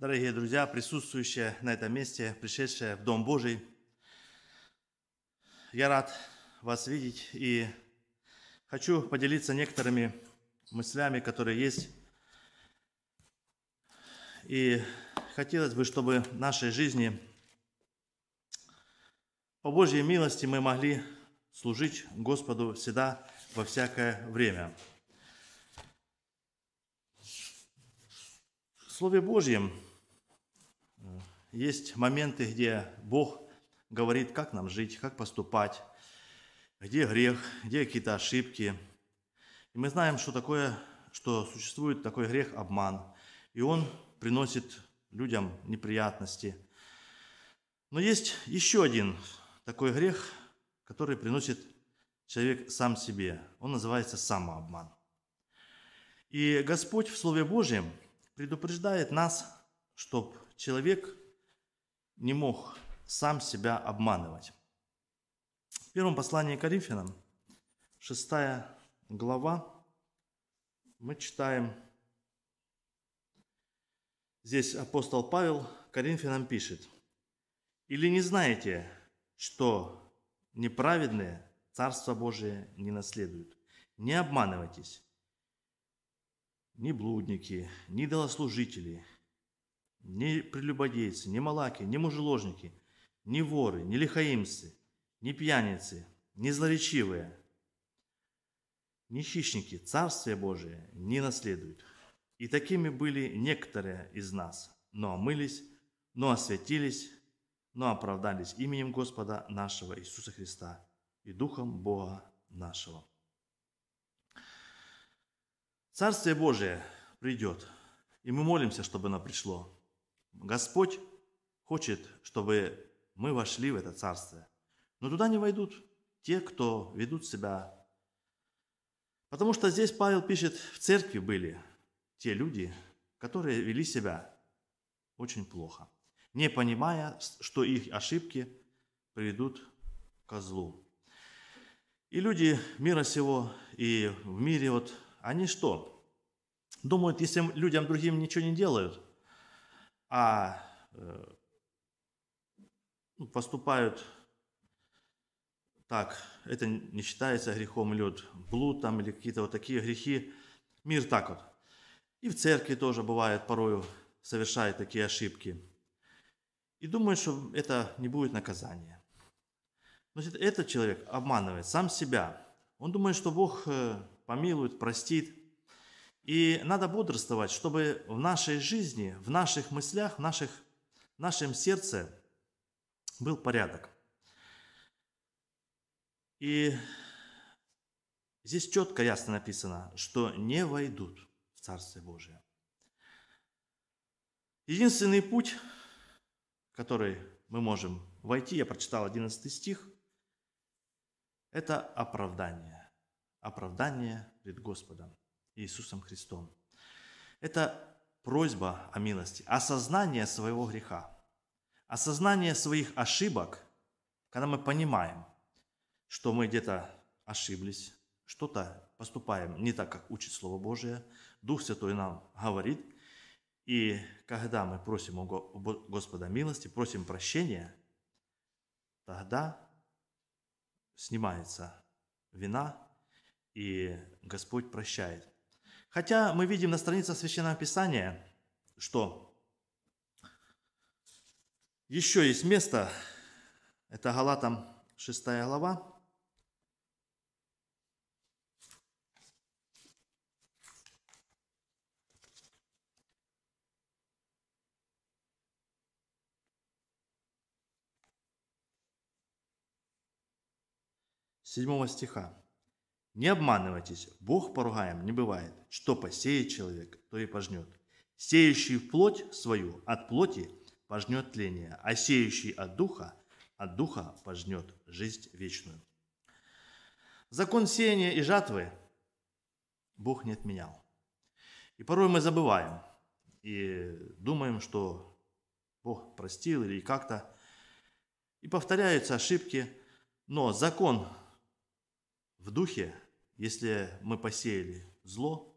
Дорогие друзья, присутствующие на этом месте, пришедшие в Дом Божий, я рад вас видеть и хочу поделиться некоторыми мыслями, которые есть. И хотелось бы, чтобы в нашей жизни по Божьей милости мы могли служить Господу всегда, во всякое время. В Слове Божьем – есть моменты, где Бог говорит, как нам жить, как поступать, где грех, где какие-то ошибки. И мы знаем, что такое, что существует такой грех – обман. И он приносит людям неприятности. Но есть еще один такой грех, который приносит человек сам себе. Он называется самообман. И Господь в Слове Божьем предупреждает нас, чтобы человек не мог сам себя обманывать. В первом послании к Коринфянам, 6 глава, мы читаем, здесь апостол Павел Коринфянам пишет, «Или не знаете, что неправедные Царство Божие не наследуют? Не обманывайтесь, ни блудники, ни долослужители – ни прелюбодейцы, ни малаки, ни мужеложники, ни воры, ни лихаимцы, ни пьяницы, ни злоречивые, ни хищники Царствие Божие не наследуют. И такими были некоторые из нас, но омылись, но освятились, но оправдались именем Господа нашего Иисуса Христа и Духом Бога нашего. Царствие Божие придет, и мы молимся, чтобы оно пришло – Господь хочет, чтобы мы вошли в это царство. Но туда не войдут те, кто ведут себя. Потому что здесь Павел пишет, в церкви были те люди, которые вели себя очень плохо, не понимая, что их ошибки приведут к злу. И люди мира сего, и в мире вот, они что? Думают, если людям другим ничего не делают – а э, ну, поступают так, это не считается грехом, или вот блуд там, или какие-то вот такие грехи. Мир так вот. И в церкви тоже бывает порою совершает такие ошибки. И думает, что это не будет наказание значит этот человек обманывает сам себя. Он думает, что Бог э, помилует, простит. И надо бодрствовать, чтобы в нашей жизни, в наших мыслях, в, наших, в нашем сердце был порядок. И здесь четко, ясно написано, что не войдут в Царствие Божие. Единственный путь, который мы можем войти, я прочитал 11 стих, это оправдание. Оправдание пред Господом. Иисусом Христом. Это просьба о милости, осознание своего греха, осознание своих ошибок, когда мы понимаем, что мы где-то ошиблись, что-то поступаем не так, как учит Слово Божие, Дух Святой нам говорит, и когда мы просим у Господа милости, просим прощения, тогда снимается вина, и Господь прощает. Хотя мы видим на странице Священного Писания, что еще есть место, это Галатам 6 глава, Седьмого стиха. Не обманывайтесь, Бог поругаем не бывает. Что посеет человек, то и пожнет. Сеющий в плоть свою от плоти пожнет тление, а сеющий от духа от духа пожнет жизнь вечную. Закон сеяния и жатвы Бог не отменял. И порой мы забываем и думаем, что Бог простил или как-то. И повторяются ошибки, но закон в духе если мы посеяли зло.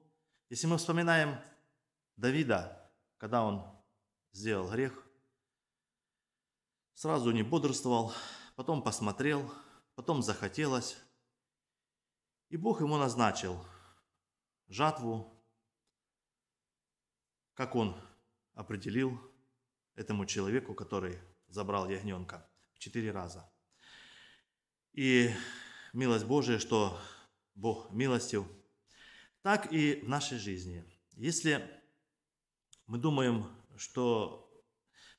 Если мы вспоминаем Давида, когда он сделал грех, сразу не бодрствовал, потом посмотрел, потом захотелось, и Бог ему назначил жатву, как он определил этому человеку, который забрал ягненка четыре раза. И милость Божия, что Бог милостив, так и в нашей жизни. Если мы думаем, что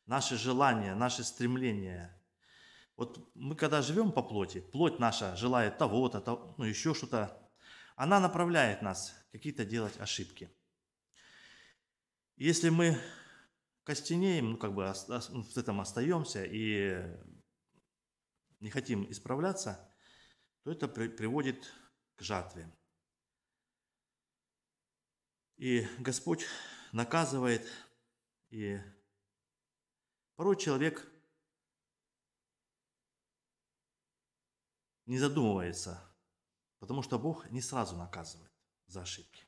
наши желания, наши стремления, вот мы когда живем по плоти, плоть наша желает того-то, того, ну еще что-то, она направляет нас какие-то делать ошибки. Если мы костенеем, ну как бы ну, в этом остаемся и не хотим исправляться, то это приводит к жатве. И Господь наказывает, и порой человек не задумывается, потому что Бог не сразу наказывает за ошибки.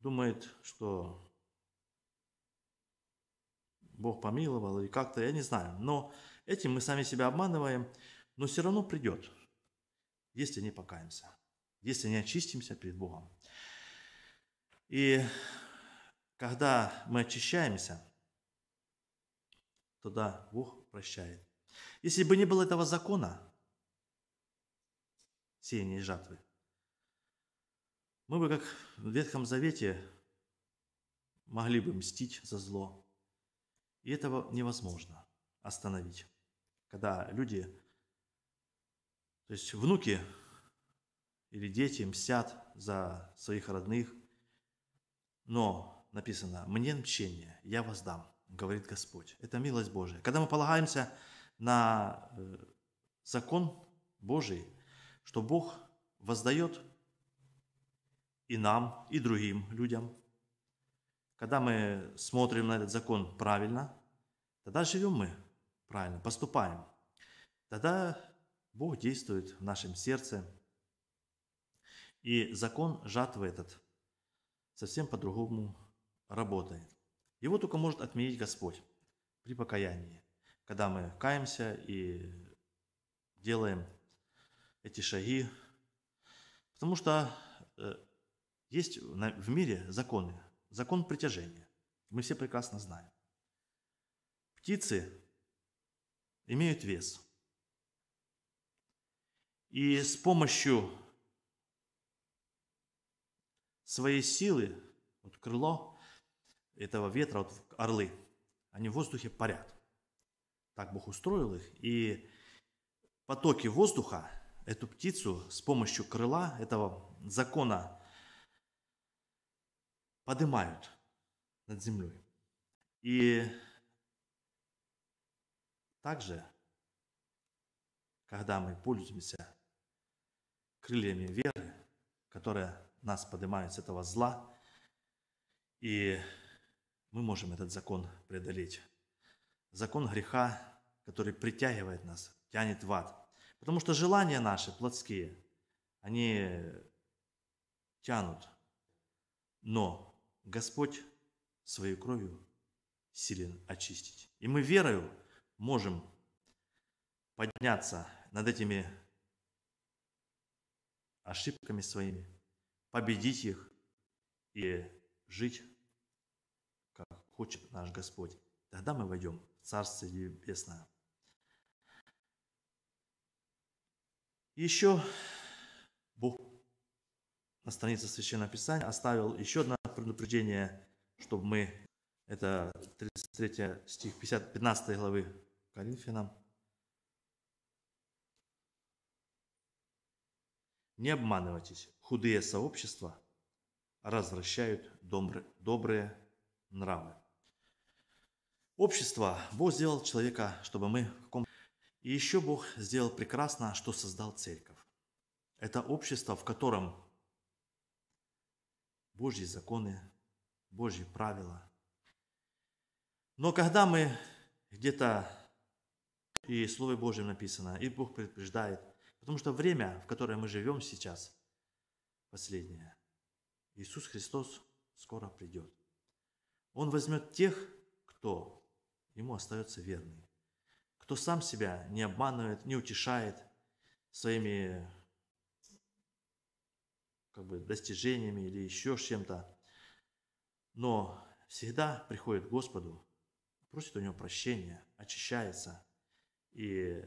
Думает, что Бог помиловал и как-то, я не знаю. Но этим мы сами себя обманываем, но все равно придет если не покаемся, если не очистимся перед Богом. И когда мы очищаемся, тогда Бог прощает. Если бы не было этого закона, сеяния и жатвы, мы бы, как в Ветхом Завете, могли бы мстить за зло. И этого невозможно остановить, когда люди то есть внуки или дети мстят за своих родных, но написано «мне мщение, я воздам», говорит Господь. Это милость Божия. Когда мы полагаемся на э, закон Божий, что Бог воздает и нам, и другим людям, когда мы смотрим на этот закон правильно, тогда живем мы правильно, поступаем. Тогда Бог действует в нашем сердце. И закон жатвы этот совсем по-другому работает. Его только может отменить Господь при покаянии, когда мы каемся и делаем эти шаги. Потому что э, есть в мире законы, закон притяжения. Мы все прекрасно знаем. Птицы имеют вес – и с помощью своей силы, вот крыло этого ветра, вот орлы, они в воздухе парят. Так Бог устроил их. И потоки воздуха эту птицу с помощью крыла этого закона поднимают над землей. И также, когда мы пользуемся крыльями веры, которая нас поднимает с этого зла, и мы можем этот закон преодолеть. Закон греха, который притягивает нас, тянет в ад. Потому что желания наши плотские, они тянут. Но Господь своей кровью силен очистить. И мы верою можем подняться над этими ошибками своими, победить их и жить, как хочет наш Господь. Тогда мы войдем в Царство Небесное. Еще Бог на странице Священного Писания оставил еще одно предупреждение, чтобы мы, это 33 стих 50, 15 главы Коринфянам, Не обманывайтесь, худые сообщества развращают добры, добрые нравы. Общество. Бог сделал человека, чтобы мы И еще Бог сделал прекрасно, что создал церковь. Это общество, в котором Божьи законы, Божьи правила. Но когда мы где-то, и Слово Божьем написано, и Бог предупреждает – Потому что время, в которое мы живем сейчас, последнее. Иисус Христос скоро придет. Он возьмет тех, кто ему остается верный, кто сам себя не обманывает, не утешает своими как бы, достижениями или еще чем-то, но всегда приходит к Господу, просит у него прощения, очищается и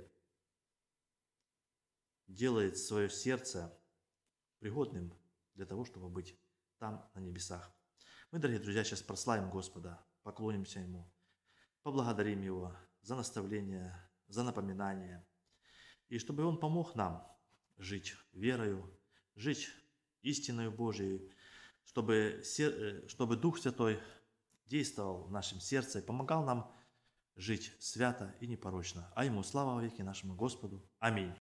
делает свое сердце пригодным для того, чтобы быть там, на небесах. Мы, дорогие друзья, сейчас прославим Господа, поклонимся Ему, поблагодарим Его за наставление, за напоминание, и чтобы Он помог нам жить верою, жить истиною Божией, чтобы, э, чтобы Дух Святой действовал в нашем сердце и помогал нам жить свято и непорочно. А Ему слава веки нашему Господу. Аминь.